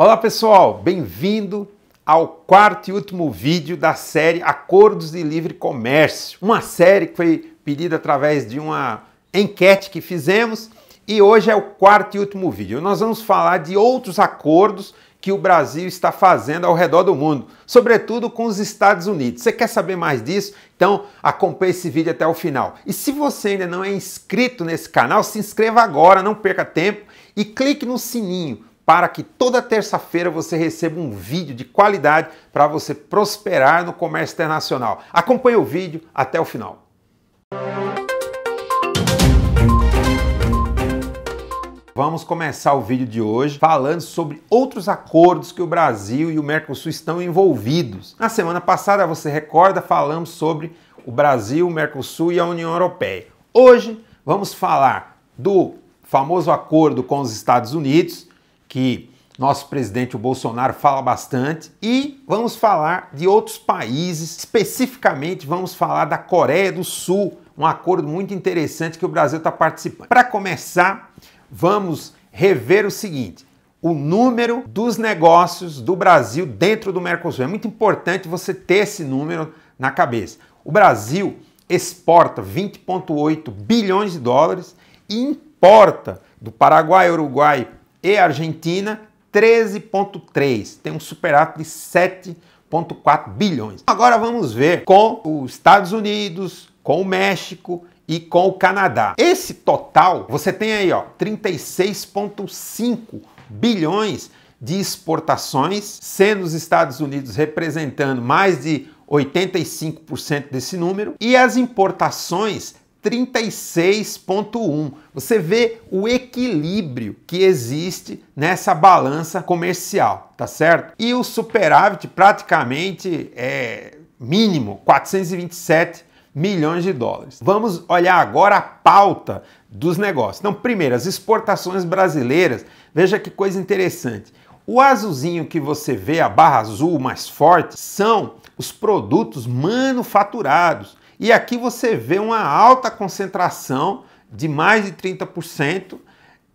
Olá pessoal, bem-vindo ao quarto e último vídeo da série Acordos de Livre Comércio, uma série que foi pedida através de uma enquete que fizemos e hoje é o quarto e último vídeo. Nós vamos falar de outros acordos que o Brasil está fazendo ao redor do mundo, sobretudo com os Estados Unidos. Você quer saber mais disso? Então acompanhe esse vídeo até o final. E se você ainda não é inscrito nesse canal, se inscreva agora, não perca tempo e clique no sininho para que toda terça-feira você receba um vídeo de qualidade para você prosperar no comércio internacional. Acompanhe o vídeo até o final. Vamos começar o vídeo de hoje falando sobre outros acordos que o Brasil e o Mercosul estão envolvidos. Na semana passada, você recorda, falamos sobre o Brasil, o Mercosul e a União Europeia. Hoje vamos falar do famoso acordo com os Estados Unidos, que nosso presidente o Bolsonaro fala bastante e vamos falar de outros países, especificamente vamos falar da Coreia do Sul, um acordo muito interessante que o Brasil está participando. Para começar, vamos rever o seguinte: o número dos negócios do Brasil dentro do Mercosul. É muito importante você ter esse número na cabeça. O Brasil exporta 20,8 bilhões de dólares e importa do Paraguai, Uruguai, e Argentina 13,3, tem um superávit de 7,4 bilhões. Agora vamos ver com os Estados Unidos, com o México e com o Canadá. Esse total, você tem aí, ó, 36,5 bilhões de exportações, sendo os Estados Unidos representando mais de 85% desse número, e as importações 36.1. Você vê o equilíbrio que existe nessa balança comercial, tá certo? E o superávit praticamente é mínimo, 427 milhões de dólares. Vamos olhar agora a pauta dos negócios. Então, primeiro, as exportações brasileiras. Veja que coisa interessante. O azulzinho que você vê, a barra azul mais forte, são os produtos manufaturados e aqui você vê uma alta concentração de mais de 30%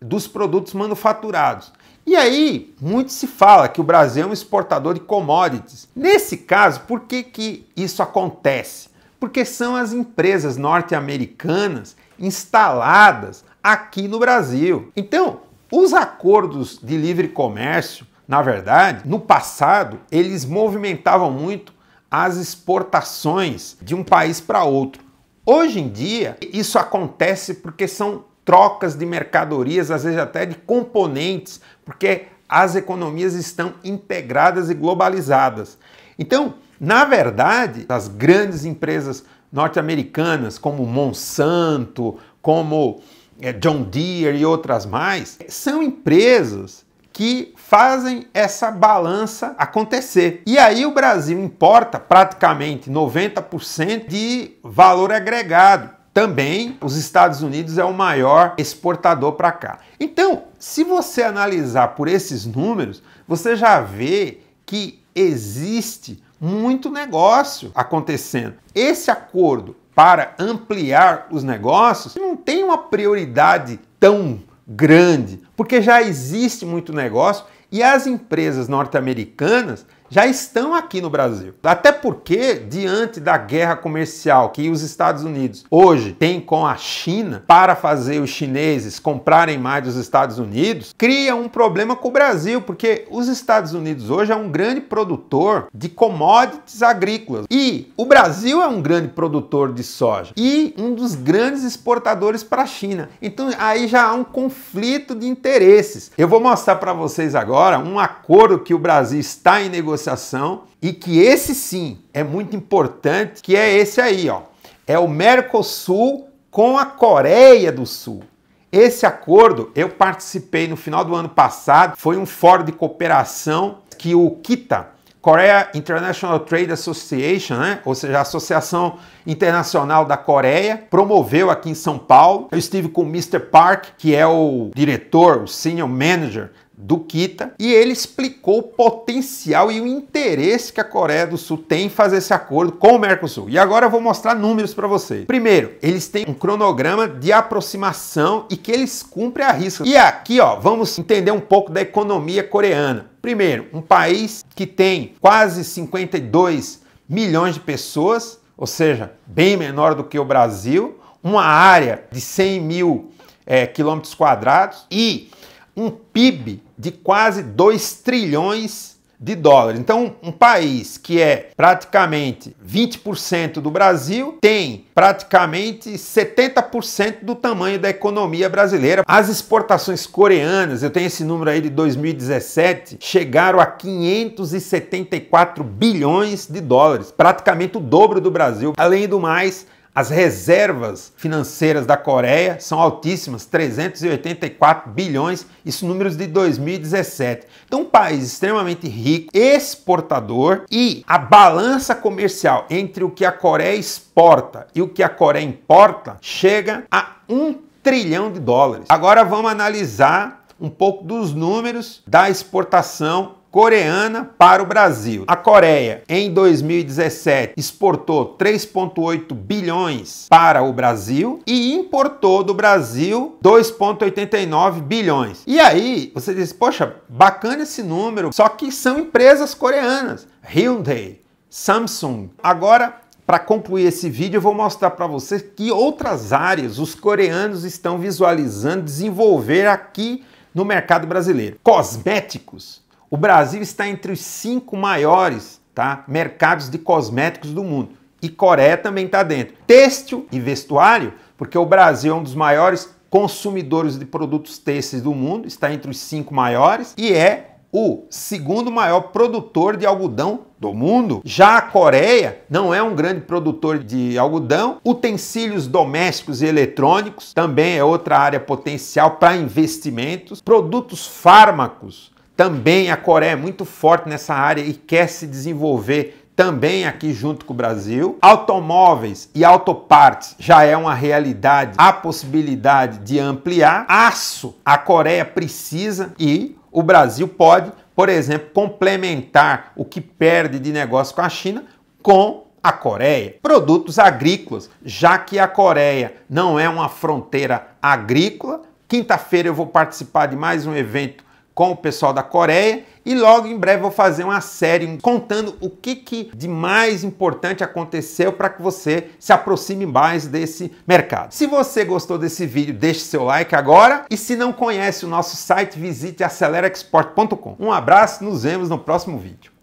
dos produtos manufaturados. E aí, muito se fala que o Brasil é um exportador de commodities. Nesse caso, por que, que isso acontece? Porque são as empresas norte-americanas instaladas aqui no Brasil. Então, os acordos de livre comércio, na verdade, no passado, eles movimentavam muito as exportações de um país para outro. Hoje em dia, isso acontece porque são trocas de mercadorias, às vezes até de componentes, porque as economias estão integradas e globalizadas. Então, na verdade, as grandes empresas norte-americanas, como Monsanto, como eh, John Deere e outras mais, são empresas que fazem essa balança acontecer. E aí o Brasil importa praticamente 90% de valor agregado. Também os Estados Unidos é o maior exportador para cá. Então, se você analisar por esses números, você já vê que existe muito negócio acontecendo. Esse acordo para ampliar os negócios não tem uma prioridade tão grande porque já existe muito negócio e as empresas norte-americanas já estão aqui no Brasil. Até porque, diante da guerra comercial que os Estados Unidos hoje têm com a China para fazer os chineses comprarem mais dos Estados Unidos, cria um problema com o Brasil, porque os Estados Unidos hoje é um grande produtor de commodities agrícolas e o Brasil é um grande produtor de soja e um dos grandes exportadores para a China. Então aí já há um conflito de interesses. Eu vou mostrar para vocês agora um acordo que o Brasil está em negociação negociação e que esse sim é muito importante, que é esse aí, ó. É o Mercosul com a Coreia do Sul. Esse acordo eu participei no final do ano passado, foi um fórum de cooperação que o KITA, Coreia International Trade Association, né? ou seja, a Associação Internacional da Coreia, promoveu aqui em São Paulo. Eu estive com o Mr. Park, que é o diretor, o senior manager do Kita e ele explicou o potencial e o interesse que a Coreia do Sul tem em fazer esse acordo com o Mercosul. E agora eu vou mostrar números para vocês. Primeiro, eles têm um cronograma de aproximação e que eles cumprem a risca. E aqui, ó, vamos entender um pouco da economia coreana. Primeiro, um país que tem quase 52 milhões de pessoas, ou seja, bem menor do que o Brasil, uma área de 100 mil é, quilômetros quadrados e um PIB de quase 2 trilhões de dólares. Então, um país que é praticamente 20% do Brasil tem praticamente 70% do tamanho da economia brasileira. As exportações coreanas, eu tenho esse número aí de 2017, chegaram a 574 bilhões de dólares, praticamente o dobro do Brasil. Além do mais, as reservas financeiras da Coreia são altíssimas, 384 bilhões, isso números de 2017. Então, um país extremamente rico, exportador e a balança comercial entre o que a Coreia exporta e o que a Coreia importa chega a um trilhão de dólares. Agora vamos analisar um pouco dos números da exportação coreana para o Brasil. A Coreia, em 2017, exportou 3,8 bilhões para o Brasil e importou do Brasil 2,89 bilhões. E aí, você diz, poxa, bacana esse número, só que são empresas coreanas. Hyundai, Samsung. Agora, para concluir esse vídeo, eu vou mostrar para vocês que outras áreas os coreanos estão visualizando desenvolver aqui no mercado brasileiro. Cosméticos. O Brasil está entre os cinco maiores tá, mercados de cosméticos do mundo. E Coreia também está dentro. Têxtil e vestuário, porque o Brasil é um dos maiores consumidores de produtos têxteis do mundo, está entre os cinco maiores e é o segundo maior produtor de algodão do mundo. Já a Coreia não é um grande produtor de algodão. Utensílios domésticos e eletrônicos também é outra área potencial para investimentos. Produtos fármacos também a Coreia é muito forte nessa área e quer se desenvolver também aqui junto com o Brasil. Automóveis e autopartes já é uma realidade, A possibilidade de ampliar. Aço, a Coreia precisa e o Brasil pode, por exemplo, complementar o que perde de negócio com a China com a Coreia. Produtos agrícolas, já que a Coreia não é uma fronteira agrícola. Quinta-feira eu vou participar de mais um evento com o pessoal da Coreia e logo em breve vou fazer uma série contando o que, que de mais importante aconteceu para que você se aproxime mais desse mercado. Se você gostou desse vídeo, deixe seu like agora e se não conhece o nosso site, visite acelerexport.com. Um abraço, nos vemos no próximo vídeo.